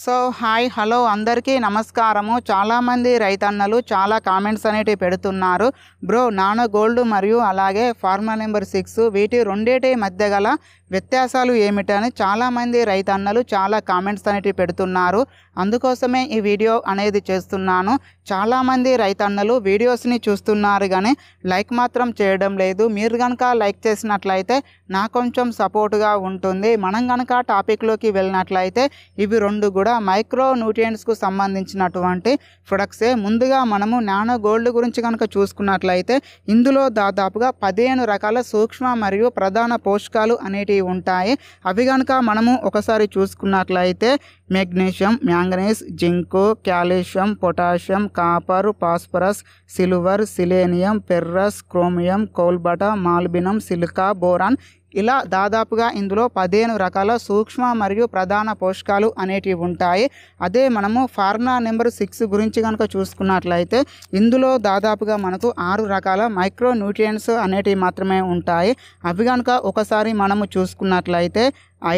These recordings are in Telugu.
సో హాయ్ హలో అందరికీ నమస్కారము చాలామంది రైతన్నలు చాలా కామెంట్స్ అనేటివి పెడుతున్నారు బ్రో నానో గోల్డ్ మరియు అలాగే ఫార్మా నెంబర్ సిక్స్ వీటి రెండేటి మధ్య గల వ్యత్యాసాలు ఏమిటని చాలామంది రైతన్నలు చాలా కామెంట్స్ అనేటివి పెడుతున్నారు అందుకోసమే ఈ వీడియో అనేది చేస్తున్నాను చాలామంది రైతన్నలు వీడియోస్ని చూస్తున్నారు కానీ లైక్ మాత్రం చేయడం లేదు మీరు కనుక లైక్ చేసినట్లయితే నా కొంచెం సపోర్ట్గా ఉంటుంది మనం కనుక టాపిక్లోకి వెళ్ళినట్లయితే ఇవి రెండు కూడా మైక్రో న్యూట్రియంట్స్కు సంబంధించినటువంటి ప్రొడక్ట్సే ముందుగా మనము నానో గోల్డ్ గురించి కనుక చూసుకున్నట్లయితే ఇందులో దాదాపుగా పదిహేను రకాల సూక్ష్మ మరియు ప్రధాన పోషకాలు అనేటివి ఉంటాయి అవి కనుక మనము ఒకసారి చూసుకున్నట్లయితే magnesium manganese zinc calcium potassium copper phosphorus silver selenium ferrous chromium cobalt molybdenum silica boron ఇలా దాదాపుగా ఇందులో పదిహేను రకాల సూక్ష్మ మరియు ప్రధాన పోషకాలు అనేటివి ఉంటాయి అదే మనము ఫార్మా నెంబర్ సిక్స్ గురించి కనుక చూసుకున్నట్లయితే ఇందులో దాదాపుగా మనకు ఆరు రకాల మైక్రో న్యూట్రియన్స్ అనేటివి మాత్రమే ఉంటాయి అవి కనుక ఒకసారి మనము చూసుకున్నట్లయితే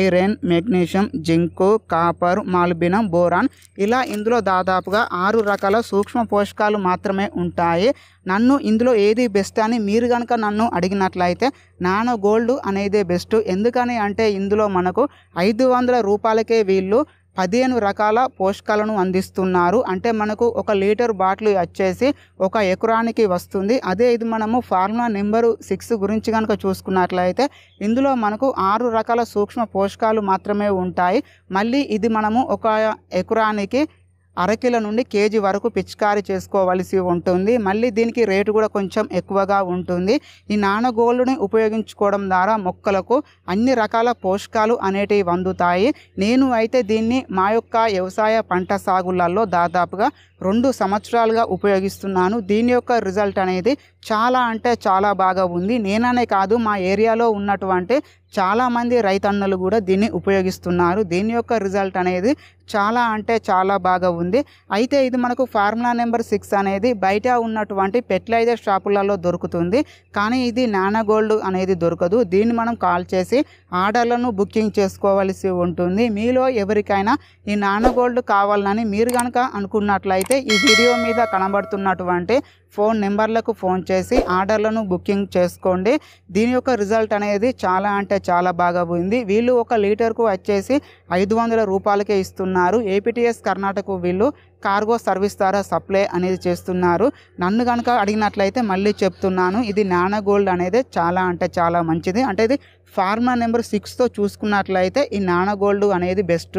iron magnesium zinc copper molybdenum boron ఇలా ఇందులో దాదాపుగా ఆరు రకాల సూక్ష్మ పోషకాలు మాత్రమే ఉంటాయి నన్ను ఇందులో ఏది బెస్ట్ అని మీరు కనుక నన్ను అడిగినట్లయితే నానో గోల్డ్ అనేది బెస్ట్ ఎందుకని అంటే ఇందులో మనకు ఐదు వందల రూపాయలకే వీళ్ళు పదిహేను రకాల పోషకాలను అందిస్తున్నారు అంటే మనకు ఒక లీటర్ బాటిల్ వచ్చేసి ఒక ఎకరానికి వస్తుంది అదే ఇది మనము ఫార్ములా నెంబరు సిక్స్ గురించి కనుక చూసుకున్నట్లయితే ఇందులో మనకు ఆరు రకాల సూక్ష్మ పోషకాలు మాత్రమే ఉంటాయి మళ్ళీ ఇది మనము ఒక ఎకరానికి అరకిల నుండి కేజీ వరకు పిచికారీ చేసుకోవలసి ఉంటుంది మళ్ళీ దీనికి రేటు కూడా కొంచెం ఎక్కువగా ఉంటుంది ఈ నానగోళ్ళుని ఉపయోగించుకోవడం ద్వారా మొక్కలకు అన్ని రకాల పోషకాలు అనేటివి అందుతాయి నేను అయితే దీన్ని మా యొక్క వ్యవసాయ పంట సాగులలో దాదాపుగా రెండు సంవత్సరాలుగా ఉపయోగిస్తున్నాను దీని యొక్క రిజల్ట్ అనేది చాలా అంటే చాలా బాగా ఉంది నేననే కాదు మా ఏరియాలో ఉన్నటువంటి చాలామంది రైతన్నలు కూడా దీన్ని ఉపయోగిస్తున్నారు దీని యొక్క రిజల్ట్ అనేది చాలా అంటే చాలా బాగా ఉంది అయితే ఇది మనకు ఫార్ములా నెంబర్ సిక్స్ అనేది బయట ఉన్నటువంటి ఫెర్టిలైజర్ షాపులలో దొరుకుతుంది కానీ ఇది నానగోల్డ్ అనేది దొరకదు దీన్ని మనం కాల్ చేసి ఆర్డర్లను బుకింగ్ చేసుకోవాల్సి ఉంటుంది మీలో ఎవరికైనా ఈ నానగోల్డ్ కావాలని మీరు కనుక అనుకున్నట్లయితే అయితే ఈ వీడియో మీద కనబడుతున్నటువంటి ఫోన్ నెంబర్లకు ఫోన్ చేసి ఆర్డర్లను బుకింగ్ చేసుకోండి దీని యొక్క రిజల్ట్ అనేది చాలా అంటే చాలా బాగా పోయింది వీళ్ళు ఒక లీటర్కు వచ్చేసి ఐదు వందల రూపాయలకే ఇస్తున్నారు ఏపీటీఎస్ కర్ణాటక వీళ్ళు కార్గో సర్వీస్ ద్వారా సప్లై అనేది చేస్తున్నారు నన్ను కనుక అడిగినట్లయితే మళ్ళీ చెప్తున్నాను ఇది నానా గోల్డ్ అనేది చాలా అంటే చాలా మంచిది అంటే ఇది ఫార్మా నెంబర్ సిక్స్తో చూసుకున్నట్లయితే ఈ నానా గోల్డ్ అనేది బెస్ట్